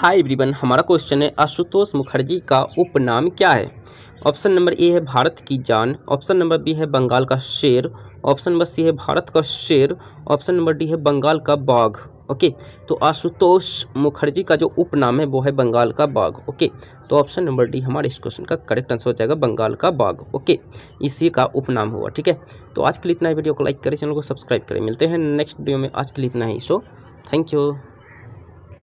hi everyone हमारा question है आशुतोष मुखर्जी का उपनाम क्या है ऑप्शन नंबर ए है भारत की जान ऑप्शन नंबर बी है बंगाल का शेर ऑप्शन नंबर सी है भारत का शेर ऑप्शन नंबर डी है बंगाल का बाघ ओके तो आशुतोष मुखर्जी का जो उपनाम है वो है बंगाल का बाघ ओके तो ऑप्शन नंबर डी हमारे इस क्वेश्चन का करेक्ट आंसर हो जाएगा बंगाल का बाघ ओके इसी का उपनाम हुआ ठीक है तो आज के लिए इतना ही वीडियो को लाइक करें चैनल को सब्सक्राइब करें मिलते हैं नेक्स्ट वीडियो में आज के लिए इतना ही सो थैंक यू